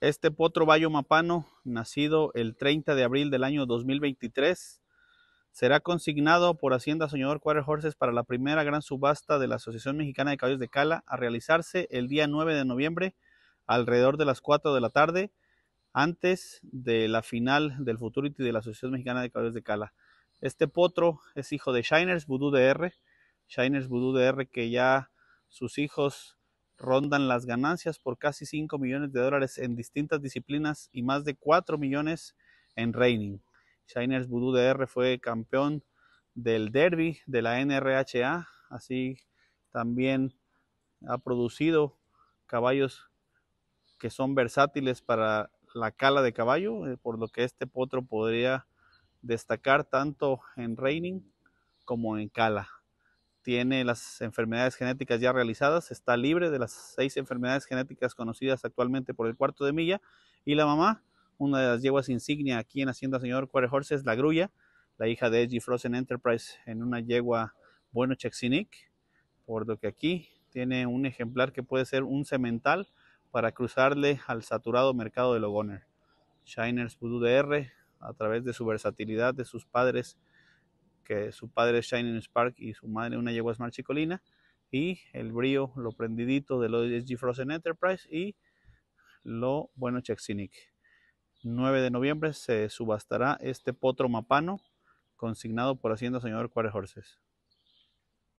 Este potro bayo mapano, nacido el 30 de abril del año 2023, será consignado por Hacienda Soñador Quarter Horses para la primera gran subasta de la Asociación Mexicana de Caballos de Cala a realizarse el día 9 de noviembre alrededor de las 4 de la tarde antes de la final del Futurity de la Asociación Mexicana de Caballos de Cala. Este potro es hijo de Shiners Voodoo DR, Shiners Voodoo DR que ya sus hijos rondan las ganancias por casi 5 millones de dólares en distintas disciplinas y más de 4 millones en reining. Shiners Voodoo DR fue campeón del derby de la NRHA, así también ha producido caballos que son versátiles para la cala de caballo, eh, por lo que este potro podría destacar tanto en reining como en cala tiene las enfermedades genéticas ya realizadas, está libre de las seis enfermedades genéticas conocidas actualmente por el cuarto de milla, y la mamá, una de las yeguas insignia aquí en Hacienda Señor Quarter es la grulla, la hija de Edgy Frozen Enterprise en una yegua bueno Chexinic, por lo que aquí tiene un ejemplar que puede ser un semental para cruzarle al saturado mercado de Logoner. Shiners Voodoo DR, a través de su versatilidad de sus padres que su padre es Shining Spark y su madre una yegua Smart Chicolina. Y el brío, lo prendidito de los SG Frozen Enterprise y lo bueno Chexinic. 9 de noviembre se subastará este potro mapano consignado por Hacienda Señor Cuárez Horses.